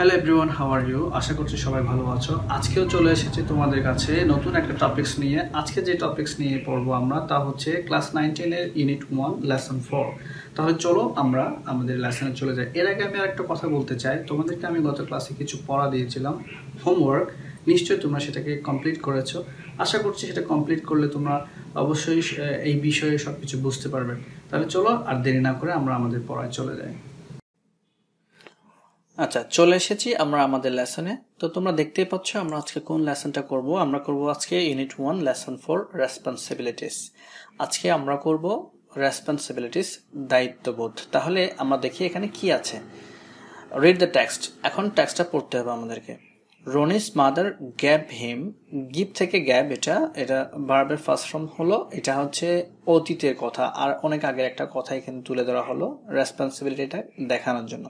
hello everyone how are you আশা করছি সবাই ভালো আছো আজকেও চলে এসেছি তোমাদের কাছে নতুন একটা টপিক্স নিয়ে আজকে যে টপিক্স নিয়ে পড়বো আমরা তা হচ্ছে ক্লাস নাইনটিনের ইউনিট ওয়ান লেসন ফোর তাহলে চলো আমরা আমাদের লেসনে চলে যাই এর আগে আমি আর একটা কথা বলতে চাই তোমাদেরকে আমি গত ক্লাসে কিছু পড়া দিয়েছিলাম হোমওয়ার্ক নিশ্চয়ই তোমরা সেটাকে কমপ্লিট করেছো আশা করছি সেটা কমপ্লিট করলে তোমরা অবশ্যই এই বিষয়ে সব কিছু বুঝতে পারবে তাহলে চলো আর দেরি না করে আমরা আমাদের পড়ায় চলে যাই আচ্ছা চলে এসেছি আমরা আমাদের লেসনে তো তোমরা দেখতেই পাচ্ছ আমরা আজকে কোন লেসনটা করব আমরা করব আজকে unit one lesson four responsibilities আজকে আমরা করব রেসপন্সিবিলিটিস দায়িত্ববোধ তাহলে আমরা দেখি এখানে কি আছে রিড দ্য টেক্সট এখন টেক্সটটা পড়তে হবে আমাদেরকে রনিস মাদার গ্যাপ হিম গিপ থেকে গ্যাপ এটা এটা ভার্বের ফার্স্ট ফর্ম হলো এটা হচ্ছে অতীতের কথা আর অনেক আগের একটা কথা এখানে তুলে ধরা হলো রেসপন্সিবিলিটিটা দেখানোর জন্য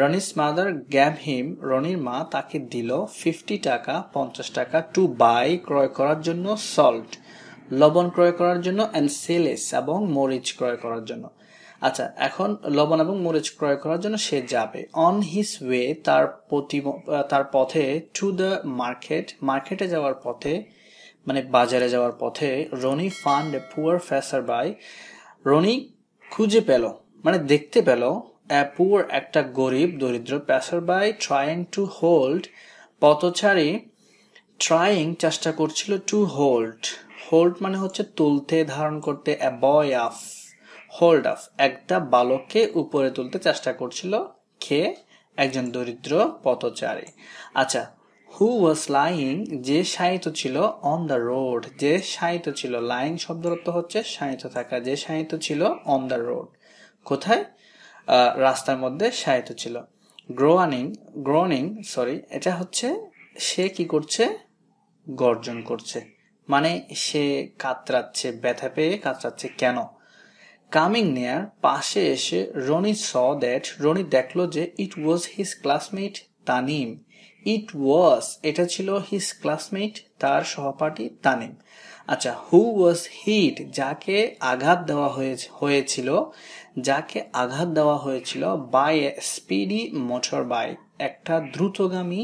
রনিস মাদার গ্যাপ হিম রনির মা তাকে দিল ফিফটি টাকা পঞ্চাশ টাকা টু বাই ক্রয় করার জন্য সল্ট লবণ ক্রয় করার জন্য অ্যান্ড সেলেস এবং মরিচ ক্রয় করার জন্য আচ্ছা এখন লবণ এবং মরিচ ক্রয় করার জন্য সে যাবে অন হিস ওয়ে তার প্রতি তার পথে টু দ্য মার্কেট মার্কেটে যাওয়ার পথে মানে বাজারে যাওয়ার পথে Ronny found a poor passer by Ronny খুঁজে পেল মানে দেখতে পেল এ পুয়ার একটা গরিব দরিদ্র passer by trying to hold পথচারী ট্রাইং চেষ্টা করছিল টু হোল্ড হোল্ড মানে হচ্ছে তুলতে ধারণ করতে অ্যাবয় আফ হোল্ডাস একটা বালককে উপরে তুলতে চেষ্টা করছিল খে একজন দরিদ্র পথচারী আচ্ছা হু ওয়াজ লাইং যে সাহিত্য ছিল অন দ্য রোড যে সাহিত্য ছিল লাইং শব্দরত্ব হচ্ছে সাহিত্য থাকা যে সাহিত্য ছিল অন দ্য রোড কোথায় রাস্তার মধ্যে সাহিত্য ছিল গ্রোয়ানিং গ্রোনিং সরি এটা হচ্ছে সে কি করছে গর্জন করছে মানে সে কাতরাচ্ছে ব্যথা পেয়ে কাতরাচ্ছে কেন কামিং নেয়ার পাশে এসে রনি স দ্যাট রনি দেখলো যে ইট ওয়াজ হিস ক্লাসমেট তানিম ইট ওয়াজ এটা ছিল হিজ ক্লাসমেট তার সহপাঠী তানিম আচ্ছা হু ওয়াজ হিট যাকে আঘাত দেওয়া হয়েছিল যাকে আঘাত দেওয়া হয়েছিল by a speedy motor bike একটা দ্রুতগামী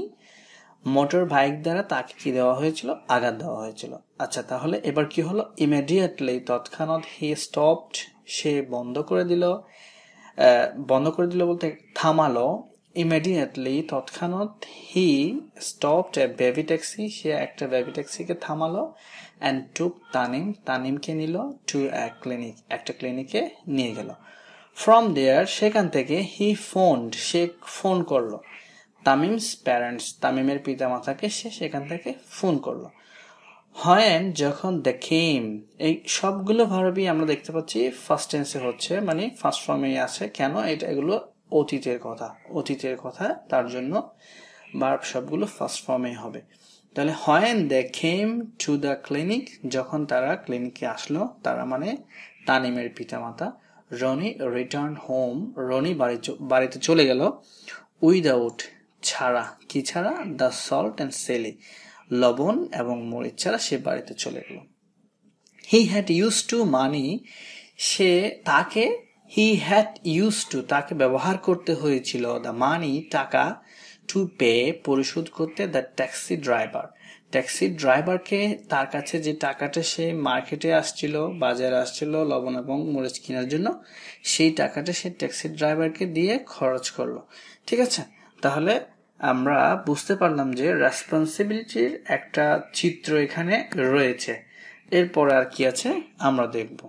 মোটর বাইক দ্বারা তাকে কি দেওয়া হয়েছিল আঘাত দেওয়া হয়েছিল আচ্ছা তাহলে এবার কি হলো ইমিডিয়েটলি তৎক্ষণাৎ হি স্টপড সে বন্ধ করে দিল বন্ধ করে দিল বলতে থামালো ইমিডিয়েটলি তৎক্ষণাৎ he stopped a baby taxi সে একটা বেবি ট্যাক্সিকে থামালো অ্যান্ড টুক তানিম তানিমকে নিল টু ক্লিনিক একটা ক্লিনিকে নিয়ে গেল ফ্রম দেয়ার সেখান থেকে হি ফোনড সে ফোন করলো তামিমস প্যারেন্টস তামিমের পিতা মাতাকে সে সেখান থেকে ফোন করলো হয়েন যখন দ্য এই সবগুলো ভারবি আমরা দেখতে পাচ্ছি ফার্স্ট টেন্সে হচ্ছে মানে ফার্স্ট ফর্মে আছে কেন এটা এগুলো অতীতের কথা অতীতের কথা তার জন্য ভার্ব সবগুলো ফার্স্ট ফর্মে হবে তাহলে when the to the clinic যখন তারা ক্লিনিকে আসলো তারা মানে তানিমের পিতামাতা রনি রিটার্ন হোম রনি বাড়ি বাড়িতে চলে গেল উইদাউট ছাড়া কি ছাড়া দ্য সল্ট অ্যান্ড সেলি লবণ এবং মরিচ ছাড়া সে বাড়িতে চলে গেল he had use to money সে তাকে হি হ্যাড ইউজ টু তাকে ব্যবহার করতে হয়েছিল দ্য মানি টাকা টু পে পরিশোধ করতে দ্য ট্যাক্সি ড্রাইভার ট্যাক্সি ড্রাইভারকে তার কাছে যে টাকাটা সে মার্কেটে আসছিল বাজারে আসছিল লবণ এবং মরিচ কেনার জন্য সেই টাকাটা সে ট্যাক্সি ড্রাইভারকে দিয়ে খরচ করলো ঠিক আছে তাহলে আমরা বুঝতে পারলাম যে রেসপন্সিবিলিটির একটা চিত্র এখানে রয়েছে এরপরে আর কি আছে আমরা দেখব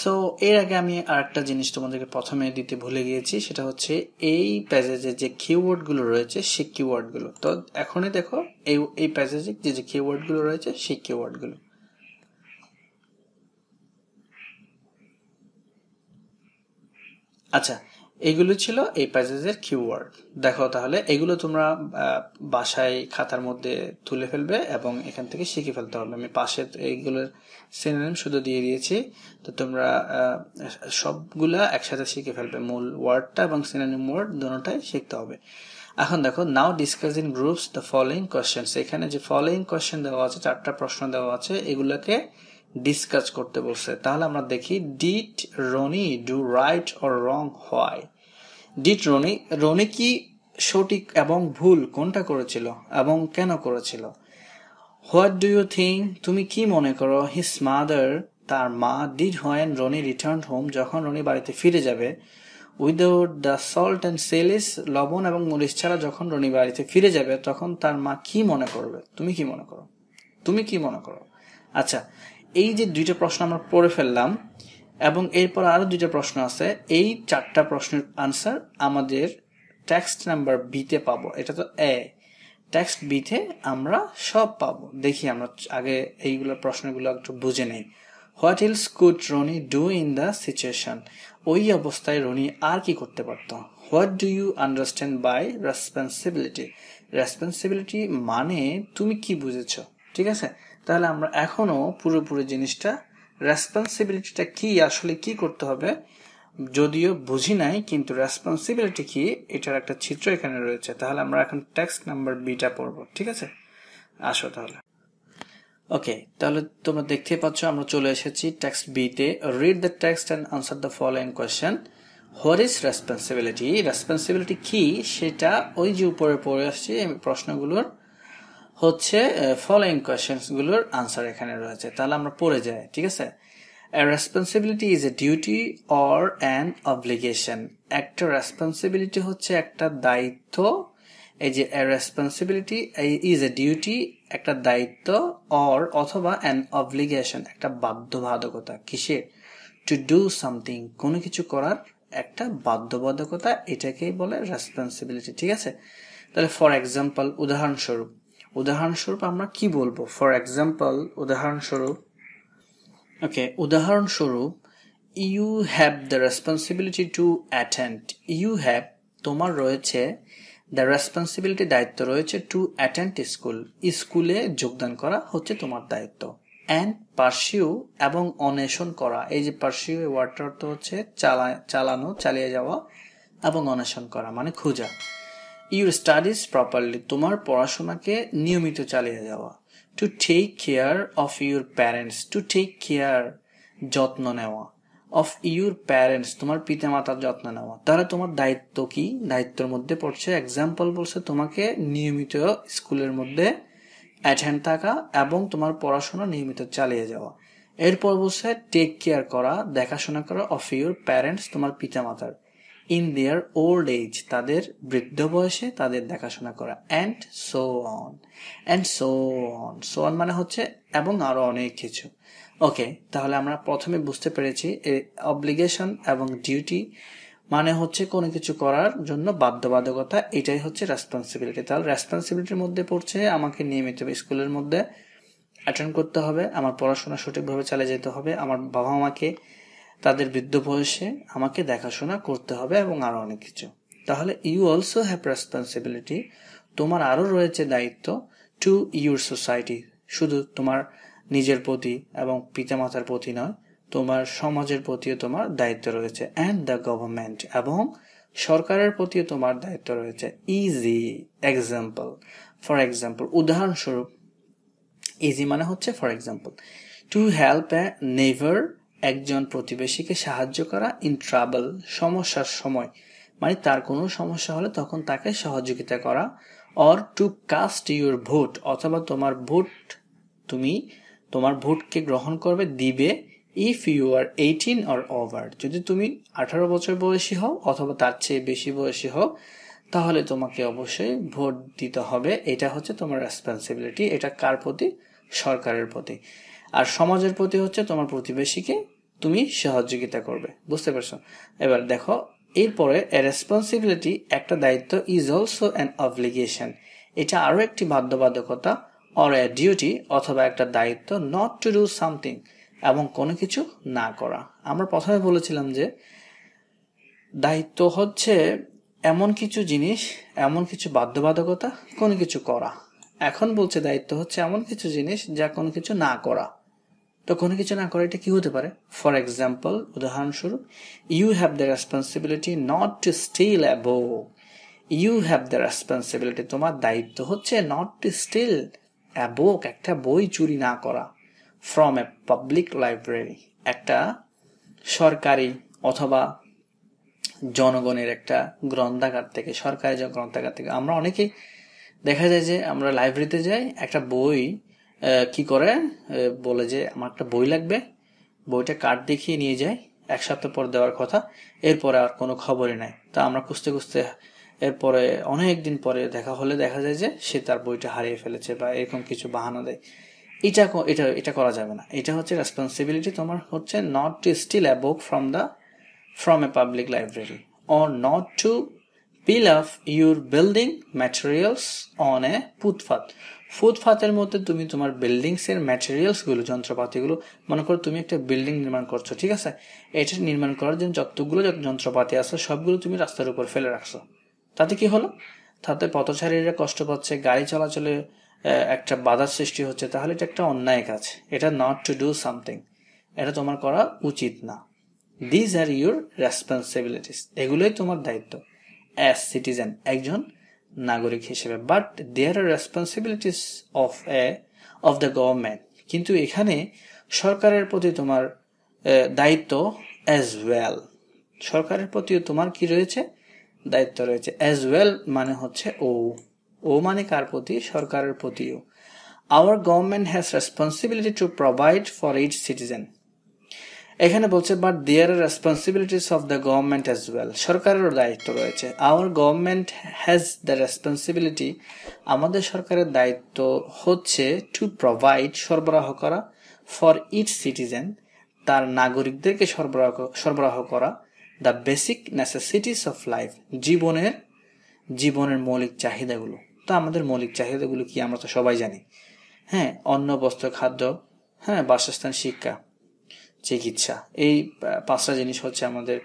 সো এর আগে আমি আরেকটা জিনিস তোমাদেরকে প্রথমে দিতে ভুলে গিয়েছি সেটা হচ্ছে এই প্যাসেজে যে কিওয়ার্ডগুলো রয়েছে সেই কিওয়ার্ডগুলো তো এখনই দেখো এই এই প্যাসেজে যে যে কিওয়ার্ডগুলো রয়েছে সেই কিওয়ার্ডগুলো আচ্ছা এগুলো ছিল এই প্যাসেজের কিওয়ার্ড দেখো তাহলে এগুলো তোমরা বাসায় খাতার মধ্যে তুলে ফেলবে এবং এখান থেকে শিখে ফেলতে হবে আমি পাশে এইগুলোর সিনেম শুধু দিয়ে দিয়েছি তো তোমরা সবগুলা একসাথে শিখে ফেলবে মূল ওয়ার্ডটা এবং সিনেম ওয়ার্ড দুটাই শিখতে হবে এখন দেখো now discuss in groups the following questions এখানে যে ফলোয়িং কোয়েশ্চেন দেওয়া আছে চারটা প্রশ্ন দেওয়া আছে এগুলোকে ডিসকাস করতে বলছে তাহলে আমরা দেখি did Ronny do right or wrong why did Ronny Ronny কি সঠিক এবং ভুল কোনটা করেছিল এবং কেন করেছিল হোয়াট ডু ইউ থিঙ্ক তুমি কি মনে করো হিস মাদার তার মা did when Ronny return home যখন রনি বাড়িতে ফিরে যাবে without the salt and chillies লবণ এবং মরিচ ছাড়া যখন রনি বাড়িতে ফিরে যাবে তখন তার মা কি মনে করবে তুমি কি মনে করো তুমি কি মনে করো আচ্ছা এই যে দুইটা প্রশ্ন আমরা পড়ে ফেললাম এবং এরপর আরও দুইটা প্রশ্ন আছে এই চারটা প্রশ্নের আনসার আমাদের টেক্সট নাম্বার বিতে পাবো এটা তো এ টেক্সট বিতে আমরা সব পাবো দেখি আমরা আগে এইগুলো প্রশ্নগুলো একটু বুঝে নেই what else could Ronny do in the situation ওই অবস্থায় রনি আর কি করতে পারত what do you understand by responsibility responsibility মানে তুমি কি বুঝেছ ঠিক আছে তাহলে আমরা এখনো পুরোপুরি জিনিসটা রেসপন্সিবিলিটিটা কি আসলে কি করতে হবে যদিও বুঝি নাই কিন্তু রেসপন্সিবিলিটি কি এটার একটা চিত্র এখানে রয়েছে তাহলে আমরা এখন টেক্সট নাম্বার বিটা পড়ব ঠিক আছে আসো তাহলে ওকে তাহলে তোমরা দেখতে পাচ্ছ আমরা চলে এসেছি টেক্সট বিতে read the text and answer the following question what is responsibility responsibility কি সেটা ওই যে উপরে পড়ে আসছি প্রশ্নগুলোর হচ্ছে ফলোয়িং গুলোর আনসার এখানে রয়েছে তাহলে আমরা পড়ে যাই ঠিক আছে responsibility is a duty or an obligation একটা রেসপন্সিবিলিটি হচ্ছে একটা দায়িত্ব এই যে রেসপন্সিবিলিটি ইজ এ ডিউটি একটা দায়িত্ব অর অথবা অ্যান অবলিগেশন একটা বাধ্যবাধকতা কিসের টু ডু সামথিং কোনো কিছু করার একটা বাধ্যবাধকতা এটাকেই বলে রেসপন্সিবিলিটি ঠিক আছে তাহলে ফর এক্সাম্পল উদাহরণস্বরূপ উদাহরণস্বরূপ আমরা কি বলবো ফর এক্সাম্পল উদাহরণস্বরূপ ওকে উদাহরণস্বরূপ you have the responsibility to attend you have তোমার রয়েছে দ্য রেসপন্সিবিলিটি দায়িত্ব রয়েছে টু অ্যাটেন্ড স্কুল স্কুলে যোগদান করা হচ্ছে তোমার দায়িত্ব অ্যান্ড পার্সিউ এবং অন্বেষণ করা এই যে পার্সিউ ওয়ার্ডটা অর্থ হচ্ছে চালা চালানো চালিয়ে যাওয়া এবং অন্বেষণ করা মানে খোঁজা ইউর স্টাডিজ প্রপারলি তোমার পড়াশোনাকে নিয়মিত চালিয়ে যাওয়া to take care of your parents to take care যত্ন নেওয়া অফ ইউর প্যারেন্টস তোমার পিতা মাতার যত্ন নেওয়া তারা তোমার দায়িত্ব কি দায়িত্বের মধ্যে পড়ছে এক্সাম্পল বলছে তোমাকে নিয়মিত স্কুলের মধ্যে অ্যাটেন্ড থাকা এবং তোমার পড়াশোনা নিয়মিত চালিয়ে যাওয়া এরপর বলছে টেক কেয়ার করা দেখাশোনা করা অফ ইউর প্যারেন্টস তোমার পিতামাতার ইন দেয়ার ওল্ড এজ তাদের বৃদ্ধ বয়সে তাদের দেখাশোনা করা and so on and so on so on মানে হচ্ছে এবং আরও অনেক কিছু ওকে তাহলে আমরা প্রথমে বুঝতে পেরেছি অব্লিগেশন এবং ডিউটি মানে হচ্ছে কোনো কিছু করার জন্য বাধ্যবাধকতা এটাই হচ্ছে রেসপন্সিবিলিটি তাহলে রেসপন্সিবিলিটির মধ্যে পড়ছে আমাকে নিয়মিত স্কুলের মধ্যে অ্যাটেন্ড করতে হবে আমার পড়াশোনা সঠিকভাবে চালিয়ে যেতে হবে আমার বাবা মাকে তাদের বৃদ্ধ বয়সে আমাকে দেখাশোনা করতে হবে এবং আরো অনেক কিছু তাহলে ইউ অলসো হ্যাভ রেসপন্সিবিলিটি তোমার আরও রয়েছে দায়িত্ব টু ইউর সোসাইটি শুধু তোমার নিজের প্রতি এবং পিতামাতার প্রতি নয় তোমার সমাজের প্রতিও তোমার দায়িত্ব রয়েছে অ্যান্ড দ্য গভর্নমেন্ট এবং সরকারের প্রতিও তোমার দায়িত্ব রয়েছে ইজি এক্সাম্পল ফর এক্সাম্পল উদাহরণস্বরূপ ইজি মানে হচ্ছে for example to help a neighbour একজন প্রতিবেশীকে সাহায্য করা ইন ট্রাবল সমস্যার সময় মানে তার কোনো সমস্যা হলে তখন তাকে সহযোগিতা করা or to cast your vote অথবা তোমার ভোট তুমি তোমার ভোটকে গ্রহণ করবে দিবে if you are eighteen or over যদি তুমি আঠারো বছর বয়সী হও অথবা তার চেয়ে বেশি বয়সী হও তাহলে তোমাকে অবশ্যই ভোট দিতে হবে এটা হচ্ছে তোমার রেসপন্সিবিলিটি এটা কার প্রতি সরকারের প্রতি আর সমাজের প্রতি হচ্ছে তোমার প্রতিবেশীকে তুমি সহযোগিতা করবে বুঝতে পারছো এবার দেখো এরপরে রেসপন্সিবিলিটি একটা দায়িত্ব ইজ অলসো অ্যান অবলিগেশন এটা আরও একটি বাধ্যবাধকতা অর এ ডিউটি অথবা একটা দায়িত্ব নট টু ডু সামথিং এবং কোনো কিছু না করা আমরা প্রথমে বলেছিলাম যে দায়িত্ব হচ্ছে এমন কিছু জিনিস এমন কিছু বাধ্যবাধকতা কোনো কিছু করা এখন বলছে দায়িত্ব হচ্ছে এমন কিছু জিনিস যা কোনো কিছু না করা তো কোনো কিছু না করে এটা কি হতে পারে ফর এক্সাম্পল উদাহরণস্বরূপ you have the responsibility not to steal অ্যাবো ইউ হ্যাভ দ্য রেসপন্সিবিলিটি তোমার দায়িত্ব হচ্ছে নট টু স্টিল অ্যাবোক একটা বই চুরি না করা ফ্রম এ পাবলিক লাইব্রেরি একটা সরকারি অথবা জনগণের একটা গ্রন্থাগার থেকে সরকারি গ্রন্থাগার থেকে আমরা অনেকে দেখা যায় যে আমরা লাইব্রেরিতে যাই একটা বই কি করে বলে যে আমার একটা বই লাগবে বইটা কার্ড দেখিয়ে নিয়ে যায় এক সপ্তাহ পর দেওয়ার কথা এরপরে আর কোনো খবরই নাই তা আমরা খুঁজতে খুঁজতে এরপরে অনেক দিন পরে দেখা হলে দেখা যায় যে সে তার বইটা হারিয়ে ফেলেছে বা এরকম কিছু বাহানা দেয় এটা এটা এটা করা যাবে না এটা হচ্ছে রেসপন্সিবিলিটি তোমার হচ্ছে not to steal a book from the from a public library or not to pile of your building materials on a footpath ফুটপাতের মধ্যে তুমি তোমার বিল্ডিংস এর ম্যাটেরিয়ালস গুলো যন্ত্রপাতিগুলো মনে করো তুমি একটা বিল্ডিং নির্মাণ করছো ঠিক আছে এটা নির্মাণ করার জন্য যতগুলো যন্ত্রপাতি আছে সবগুলো তুমি রাস্তার উপর ফেলে রাখছো তাতে কি হলো তাতে পথচারীরা কষ্ট পাচ্ছে গাড়ি চলাচলে একটা বাধার সৃষ্টি হচ্ছে তাহলে এটা একটা অন্যায় কাজ এটা নট টু ডু সামথিং এটা তোমার করা উচিত না দিজ আর ইউর রেসপন্সিবিলিটিস এগুলোই তোমার দায়িত্ব অ্যাজ সিটিজেন একজন নাগরিক হিসেবে but there are responsibilities of a of the government কিন্তু এখানে সরকারের প্রতি তোমার দায়িত্ব অ্যাজ ওয়েল সরকারের প্রতিও তোমার কি রয়েছে দায়িত্ব রয়েছে অ্যাজ ওয়েল মানে হচ্ছে ও ও মানে কার প্রতি সরকারের প্রতিও our government has responsibility to provide for it citizen এখানে বলছে but there are responsibilities of the government as well সরকারেরও দায়িত্ব রয়েছে our government has the responsibility আমাদের সরকারের দায়িত্ব হচ্ছে টু প্রোভাইড সরবরাহ করা ফর ইট সিটিজেন তার নাগরিকদেরকে সরবরাহ সরবরাহ করা the basic necessities of life জীবনের জীবনের মৌলিক চাহিদাগুলো তো আমাদের মৌলিক চাহিদাগুলো কি আমরা তো সবাই জানি হ্যাঁ অন্ন বস্ত্র খাদ্য হ্যাঁ বাসস্থান শিক্ষা চিকিৎসা এই পাঁচটা জিনিস হচ্ছে আমাদের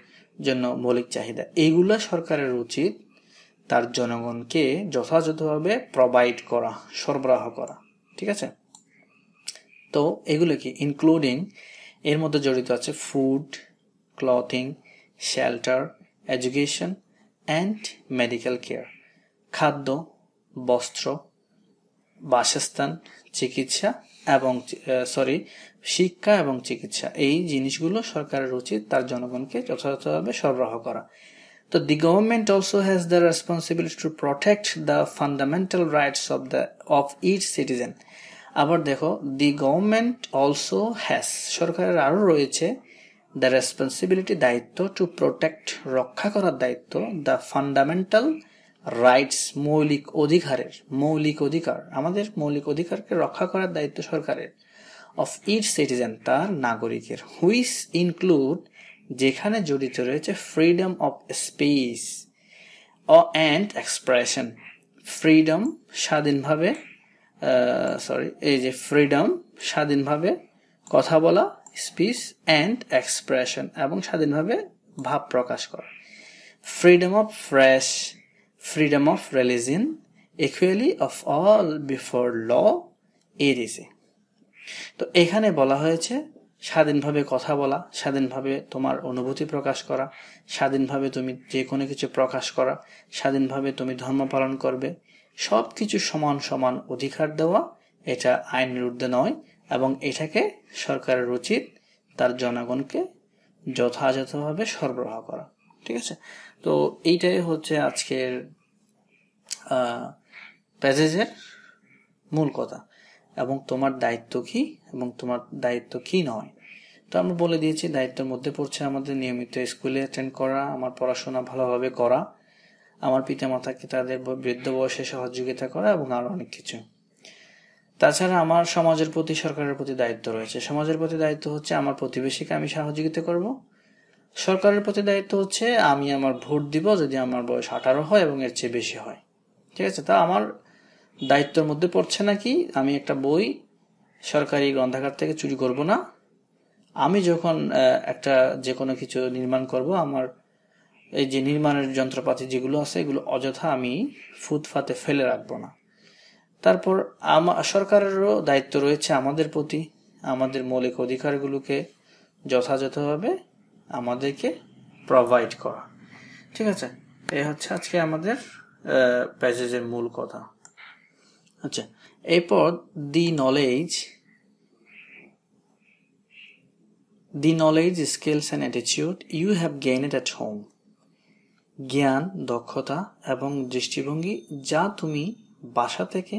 জন্য মৌলিক চাহিদা এইগুলা সরকারের উচিত তার জনগণকে যথাযথভাবে প্রোভাইড করা সরবরাহ করা ঠিক আছে তো এগুলো কি ইনক্লুডিং এর মধ্যে জড়িত আছে food clothing shelter education and medical care খাদ্য বস্ত্র বাসস্থান চিকিৎসা এবং সরি শিক্ষা এবং চিকিৎসা এই জিনিসগুলো সরকারের উচিত তার জনগণকে যথাযথভাবে সরবরাহ করা তো the government also has the responsibility to protect the fundamental rights of the of each citizen আবার দেখো দি গভর্নমেন্ট অলসো হ্যাজ সরকারের আরও রয়েছে দ্য রেসপন্সিবিলিটি দায়িত্ব টু প্রোটেক্ট রক্ষা করার দায়িত্ব দ্য ফান্ডামেন্টাল রাইটস মৌলিক অধিকারের মৌলিক অধিকার আমাদের মৌলিক অধিকারকে রক্ষা করার দায়িত্ব সরকারের অফ ইচ সিটিজেন তার নাগরিকের হুইস ইনক্লুড যেখানে জড়িত রয়েছে freedom of speech uh and expression freedom স্বাধীনভাবে সরি এই যে ফ্রিডম স্বাধীনভাবে কথা বলা স্পিচ অ্যান্ড এক্সপ্রেশন এবং স্বাধীনভাবে ভাব প্রকাশ করা freedom of fresh freedom of religion equally of all before law এডিসি তো এখানে বলা হয়েছে স্বাধীনভাবে কথা বলা স্বাধীনভাবে তোমার অনুভূতি প্রকাশ করা স্বাধীনভাবে তুমি যে কোনো কিছু প্রকাশ করা স্বাধীনভাবে তুমি ধর্ম পালন করবে সব কিছু সমান সমান অধিকার দেওয়া এটা আইন বিরুদ্ধে নয় এবং এটাকে সরকারের উচিত তার জনগণকে যথাযথভাবে সরবরাহ করা ঠিক আছে তো এইটাই হচ্ছে আজকের প্যাসেজের মূল কথা এবং তোমার দায়িত্ব কি এবং তোমার দায়িত্ব কি নয় তো আমরা বলে দিয়েছি দায়িত্বের মধ্যে পড়ছে আমাদের নিয়মিত স্কুলে অ্যাটেন্ড করা আমার পড়াশোনা ভালোভাবে করা আমার পিতা মাতাকে তাদের বৃদ্ধ বয়সে সহযোগিতা করা এবং আরও অনেক কিছু তাছাড়া আমার সমাজের প্রতি সরকারের প্রতি দায়িত্ব রয়েছে সমাজের প্রতি দায়িত্ব হচ্ছে আমার প্রতিবেশীকে আমি সহযোগিতা করব সরকারের প্রতি দায়িত্ব হচ্ছে আমি আমার ভোট দিব যদি আমার বয়স আঠারো হয় এবং এর চেয়ে বেশি হয় ঠিক আছে তা আমার দায়িত্বর মধ্যে পড়ছে নাকি আমি একটা বই সরকারি গ্রন্থাগার থেকে চুরি করব না আমি যখন একটা যে কোনো কিছু নির্মাণ করব আমার এই যে নির্মাণের যন্ত্রপাতি যেগুলো আছে এগুলো অযথা আমি ফুটফাতে ফেলে রাখব না তারপর আমার সরকারেরও দায়িত্ব রয়েছে আমাদের প্রতি আমাদের মৌলিক অধিকারগুলোকে যথাযথভাবে আমাদেরকে প্রভাইড করা ঠিক আছে এই হচ্ছে আজকে আমাদের প্যাসেজের মূল কথা আচ্ছা এরপর the knowledge the knowledge skills and attitude you have had at home জ্ঞান দক্ষতা এবং দৃষ্টিভঙ্গি যা তুমি বাসা থেকে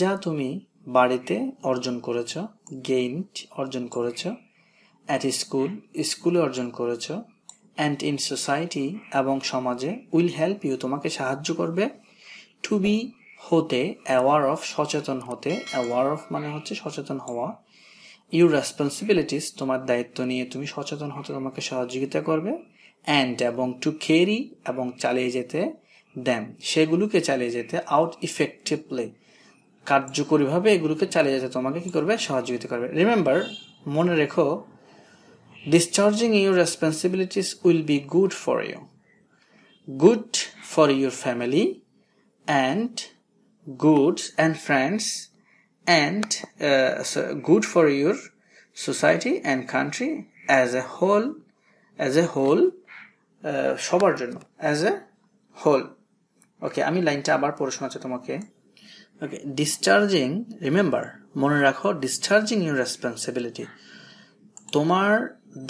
যা তুমি বাড়িতে অর্জন করেছ গেইন অর্জন করেছ অ্যাট স্কুল স্কুলে অর্জন করেছ অ্যান্ড ইন সোসাইটি এবং সমাজে উইল হেল্প ইউ তোমাকে সাহায্য করবে টু বি হতে অ্যাওয়ার অফ সচেতন হতে অ্যাওয়ার অফ মানে হচ্ছে সচেতন হওয়া ইউ রেসপন্সিবিলিটিস তোমার দায়িত্ব নিয়ে তুমি সচেতন হতে তোমাকে সহযোগিতা করবে অ্যান্ড এবং টু কেরি এবং চালিয়ে যেতে দেম সেগুলোকে চালিয়ে যেতে আউট ইফেক্টিভলি কার্যকরীভাবে এগুলোকে চালিয়ে যেতে তোমাকে কি করবে সহযোগিতা করবে রিমেম্বার মনে রেখো discharging your responsibilities will be good for you good for your family and goods and friends and uh, so good for your society and country as a whole as a whole uh, সবার জন্য as a whole ওকে আমি লাইনটা আবার পড়ে শোনাচ্ছি তোমাকে ওকে discharging remember মনে রাখো ডিসচার্জিং ইউর রেসপন্সিবিলিটি তোমার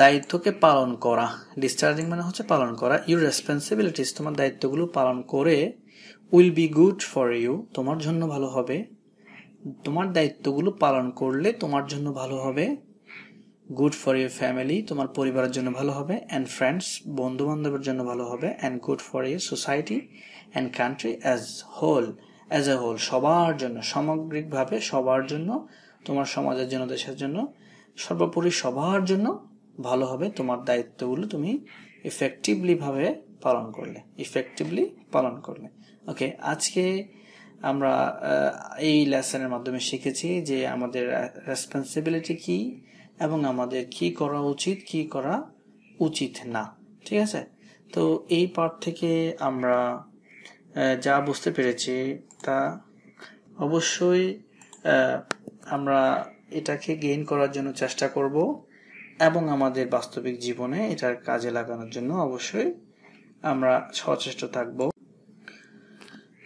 দায়িত্বকে পালন করা ডিসচার্জিং মানে হচ্ছে পালন করা ইউর রেসপন্সিবিলিটিস তোমার দায়িত্বগুলো পালন করে will be good for you তোমার জন্য ভালো হবে তোমার দায়িত্বগুলো পালন করলে তোমার জন্য ভালো হবে গুড ফর ইউর ফ্যামিলি তোমার পরিবারের জন্য ভালো হবে অ্যান্ড ফ্রেন্ডস বন্ধু বান্ধবের জন্য ভালো হবে and good for your society and country as whole as a whole সবার জন্য সামগ্রিকভাবে সবার জন্য তোমার সমাজের জন্য দেশের জন্য সর্বোপরি সবার জন্য ভালো হবে তোমার দায়িত্বগুলো তুমি ইফেক্টিভলিভাবে পালন করলে ইফেক্টিভলি পালন করলে ওকে আজকে আমরা এই লেসনের মাধ্যমে শিখেছি যে আমাদের রেসপন্সিবিলিটি কি এবং আমাদের কি করা উচিত কি করা উচিত না ঠিক আছে তো এই পার্ট থেকে আমরা যা বুঝতে পেরেছি তা অবশ্যই আমরা এটাকে গেইন করার জন্য চেষ্টা করব এবং আমাদের বাস্তবিক জীবনে এটার কাজে লাগানোর জন্য অবশ্যই আমরা সচেষ্ট থাকবো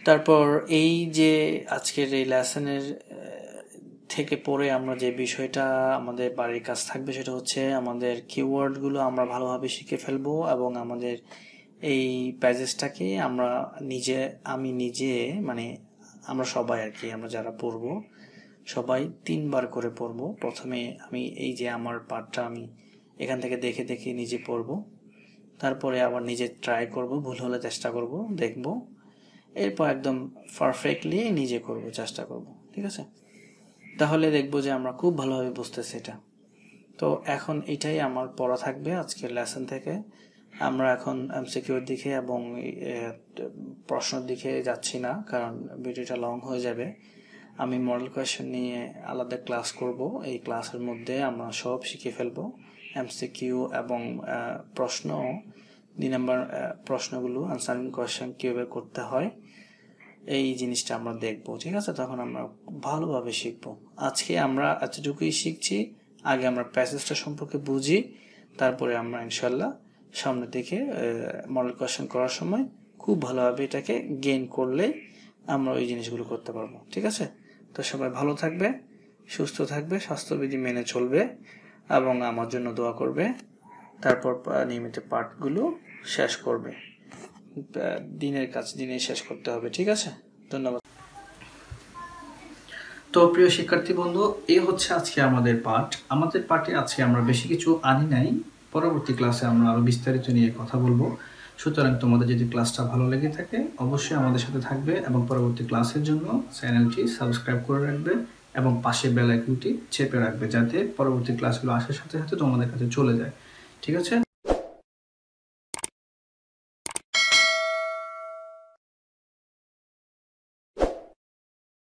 তারপর এই যে আজকের এই লেসনের থেকে পড়ে আমরা যে বিষয়টা আমাদের বাড়ির কাজ থাকবে সেটা হচ্ছে আমাদের কিওয়ার্ডগুলো আমরা ভালোভাবে শিখে ফেলবো এবং আমাদের এই প্যাজেসটাকে আমরা নিজে আমি নিজে মানে আমরা সবাই আর কি আমরা যারা পড়বো সবাই তিনবার করে পড়ব প্রথমে আমি এই যে আমার পাঠটা আমি এখান থেকে দেখে দেখে নিজে পড়ব তারপরে আবার নিজে ট্রাই করব ভুল হলে চেষ্টা করব দেখব এরপর একদম পারফেক্টলি নিজে করব চেষ্টা করব ঠিক আছে তাহলে দেখবো যে আমরা খুব ভালোভাবে বুঝতেছি এটা তো এখন এটাই আমার পড়া থাকবে আজকের লেসন থেকে আমরা এখন এমসিকিউর দিকে এবং প্রশ্নের দিকে যাচ্ছি না কারণ ভিডিওটা লং হয়ে যাবে আমি মডেল কোয়েশন নিয়ে আলাদা ক্লাস করব এই ক্লাসের মধ্যে আমরা সব শিখে ফেলবো এমসিকিউ এবং প্রশ্ন দুই নাম্বার প্রশ্নগুলো আনসারিং কোয়েশন কীভাবে করতে হয় এই জিনিসটা আমরা দেখব ঠিক আছে তখন আমরা ভালোভাবে শিখব আজকে আমরা এতটুকুই শিখছি আগে আমরা প্যাসেজটা সম্পর্কে বুঝি তারপরে আমরা ইনশাল্লাহ সামনে থেকে মডেল কোয়েশন করার সময় খুব ভালোভাবে এটাকে গেইন করলে আমরা ওই জিনিসগুলো করতে পারবো ঠিক আছে তো সবাই ভালো থাকবে সুস্থ থাকবে স্বাস্থ্যবিধি মেনে চলবে এবং আমার জন্য দোয়া করবে তারপর নিয়মিত পাঠগুলো শেষ করবে দিনের কাজ দিনে শেষ করতে হবে ঠিক আছে ধন্যবাদ তো প্রিয় শিক্ষার্থী বন্ধু এই হচ্ছে আজকে আমাদের পাঠ আমাদের পাঠে আজকে আমরা বেশি কিছু আনি নাই পরবর্তী ক্লাসে আমরা আরো বিস্তারিত নিয়ে কথা বলবো সুতরাং তোমাদের যদি ক্লাসটা ভালো লেগে থাকে অবশ্যই আমাদের সাথে থাকবে এবং পরবর্তী ক্লাসের জন্য চ্যানেলটি সাবস্ক্রাইব করে রাখবে এবং পাশে বেলাইকনটি চেপে রাখবে যাতে পরবর্তী ক্লাসগুলো আসার সাথে সাথে তোমাদের কাছে চলে যায় ঠিক আছে